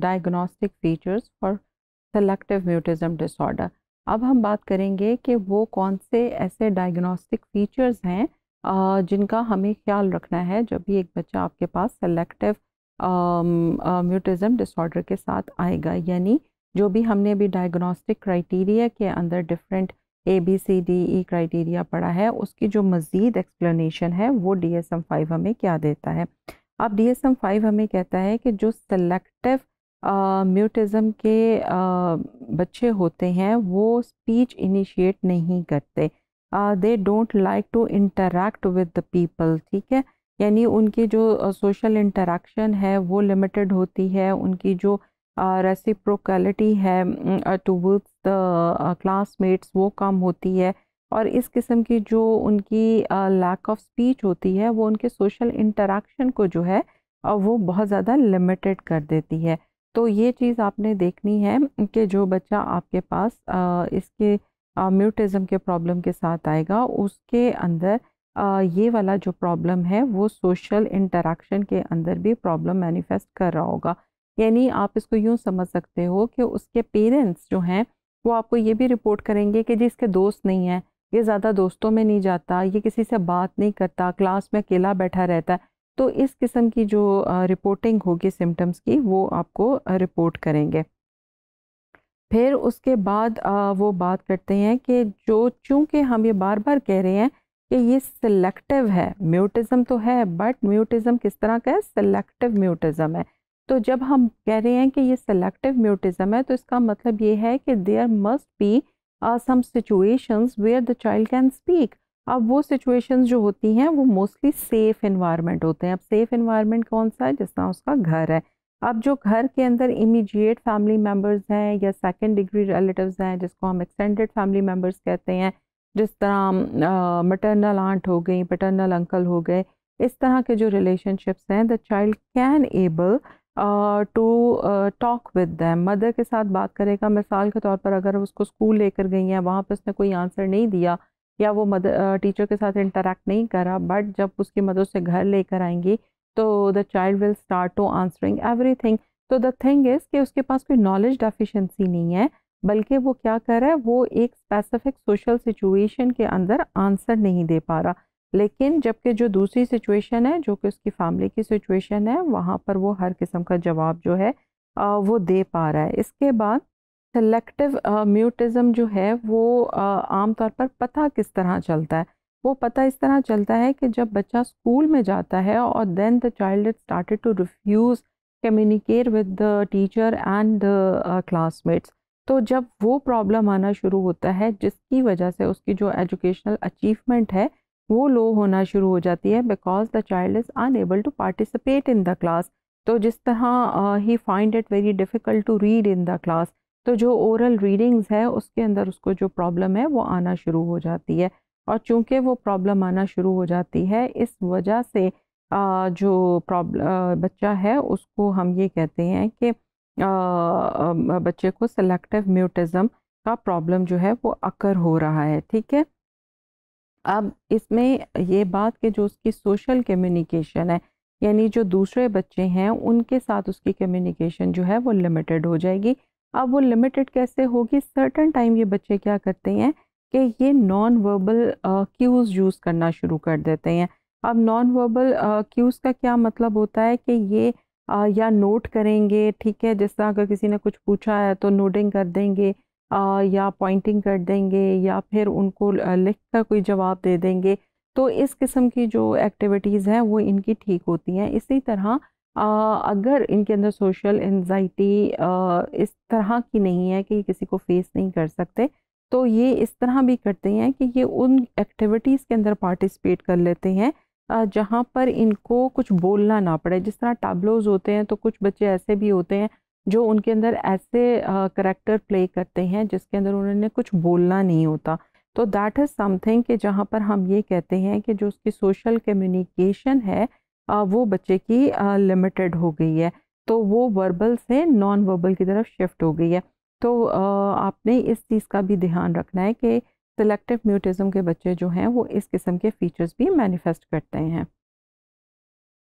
diagnostic features for selective mutism disorder अब हम बात करेंगे कि वो कौन से ऐसे डायग्नोस्टिक फीचर्स हैं जिनका हमें ख्याल रखना है जब भी एक बच्चा आपके पास सेलेक्टिव म्यूटिज़म डिसऑर्डर के साथ आएगा यानी जो भी हमने अभी डायग्नोस्टिक क्राइटेरिया के अंदर different A B C D E criteria पढ़ा है उसकी जो मज़ीद एक्सप्लेनेशन है वो डी एस एम फाइव हमें क्या देता है अब डी एस एम फाइव हमें कहता है कि जो सेलेक्टिव म्यूटिज़म के आ, बच्चे होते हैं वो स्पीच इनिशिएट नहीं करते they don't like to interact with the people ठीक है यानी उनकी जो सोशल इंटरेक्शन है वो लिमिटेड होती है उनकी जो रेसिप्रोकलिटी है टूवर्ड्स द क्लासमेट्स वो कम होती है और इस किस्म की जो उनकी लैक ऑफ स्पीच होती है वो उनके सोशल इंटरेक्शन को जो है वो बहुत ज़्यादा लिमिटेड कर देती है तो ये चीज़ आपने देखनी है कि जो बच्चा आपके पास इसके म्यूटिज़म के प्रॉब्लम के साथ आएगा उसके अंदर ये वाला जो प्रॉब्लम है वो सोशल इंटरेक्शन के अंदर भी प्रॉब्लम मैनिफेस्ट कर रहा होगा यानी आप इसको यूँ समझ सकते हो कि उसके पेरेंट्स जो हैं वो आपको ये भी रिपोर्ट करेंगे कि जी इसके दोस्त नहीं हैं ये ज़्यादा दोस्तों में नहीं जाता ये किसी से बात नहीं करता क्लास में अकेला बैठा रहता है तो इस किस्म की जो रिपोर्टिंग होगी सिम्टम्स की वो आपको रिपोर्ट करेंगे फिर उसके बाद वो बात करते हैं कि जो चूँकि हम ये बार बार कह रहे हैं कि ये सिलेक्टिव है म्यूटिज़म तो है बट म्यूटिज़म किस तरह का है सिलेक्टिव म्यूटिज़म है तो जब हम कह रहे हैं कि ये सिलेक्टिव म्यूटिज़म है तो इसका मतलब ये है कि there must be some situations where the child can speak अब वो सिचुएशंस जो होती हैं वो मोस्टली सेफ़ इन्वायरमेंट होते हैं अब सेफ़ इन्वायरमेंट कौन सा है जिस तरह उसका घर है अब जो घर के अंदर इमीडिएट फैमिली मेम्बर्स हैं या सेकेंड डिग्री रिलेटिव हैं जिसको हम एक्सटेंडेड फैमिली मेम्बर्स कहते हैं जिस तरह मटर्नल आंट हो गई पटर्नल अंकल हो गए इस तरह के जो रिलेशनशिप्स हैं the child can able to talk with them mother के साथ बात करेगा मिसाल के तौर पर अगर उसको स्कूल लेकर गई हैं वहाँ पर उसने कोई आंसर नहीं दिया या वो मदर टीचर के साथ इंटरेक्ट नहीं करा बट जब उसकी मदर से घर लेकर आएंगी तो the child will start to answering everything तो द थिंग इज़ कि उसके पास कोई नॉलेज डेफिशिएंसी नहीं है बल्कि वो क्या कर रहा है वो एक स्पेसिफिक सोशल सिचुएशन के अंदर आंसर नहीं दे पा रहा लेकिन जबकि जो दूसरी सिचुएशन है जो कि उसकी फैमिली की सिचुएशन है वहाँ पर वो हर किस्म का जवाब जो है वो दे पा रहा है इसके बाद सेलेक्टिव म्यूटिज़म uh, जो है वो uh, आमतौर पर पता किस तरह चलता है वो पता इस तरह चलता है कि जब बच्चा स्कूल में जाता है और then the child it started to refuse communicate with the teacher and classmates तो जब वो प्रॉब्लम आना शुरू होता है जिसकी वजह से उसकी जो एजुकेशनल अचीवमेंट है वो लो होना शुरू हो जाती है because the child is unable to participate in the class तो जिस तरह ही find it very difficult to read in the class तो जो ओरल रीडिंग्स है उसके अंदर उसको जो प्रॉब्लम है वो आना शुरू हो जाती है और चूंकि वो प्रॉब्लम आना शुरू हो जाती है इस वजह से जो प्रॉब्लम बच्चा है उसको हम ये कहते हैं कि बच्चे को सेलेक्टिव म्यूटिज़म का प्रॉब्लम जो है वो अकर हो रहा है ठीक है अब इसमें ये बात कि जो उसकी सोशल कम्युनिकेशन है यानी जो दूसरे बच्चे हैं उनके साथ उसकी कम्युनिकेशन जो है वो लिमिटेड हो जाएगी अब वो लिमिटेड कैसे होगी सर्टन टाइम ये बच्चे क्या करते हैं कि ये नॉन वर्बल क्यूज़ यूज़ करना शुरू कर देते हैं अब नॉन वर्बल क्यूज़ का क्या मतलब होता है कि ये आ, या नोट करेंगे ठीक है जिस तरह अगर किसी ने कुछ पूछा है तो नोटिंग कर देंगे आ, या पॉइंटिंग कर देंगे या फिर उनको लिख कर कोई जवाब दे देंगे तो इस किस्म की जो एक्टिविटीज़ हैं वो इनकी ठीक होती हैं इसी तरह अगर इनके अंदर सोशल एनजाइटी इस तरह की नहीं है कि ये किसी को फेस नहीं कर सकते तो ये इस तरह भी करते हैं कि ये उन एक्टिविटीज़ के अंदर पार्टिसिपेट कर लेते हैं जहाँ पर इनको कुछ बोलना ना पड़े जिस तरह टाबलोज होते हैं तो कुछ बच्चे ऐसे भी होते हैं जो उनके अंदर ऐसे करैक्टर प्ले करते हैं जिसके अंदर उन्होंने कुछ बोलना नहीं होता तो दैट इज़ समथिंग कि जहाँ पर हम ये कहते हैं कि जो उसकी सोशल कम्युनिकेशन है वो बच्चे की लिमिटेड हो गई है तो वो वर्बल से नॉन वर्बल की तरफ शिफ्ट हो गई है तो आपने इस चीज़ का भी ध्यान रखना है कि सिलेक्टिव म्यूटिज़म के बच्चे जो हैं वो इस किस्म के फीचर्स भी मैनिफेस्ट करते हैं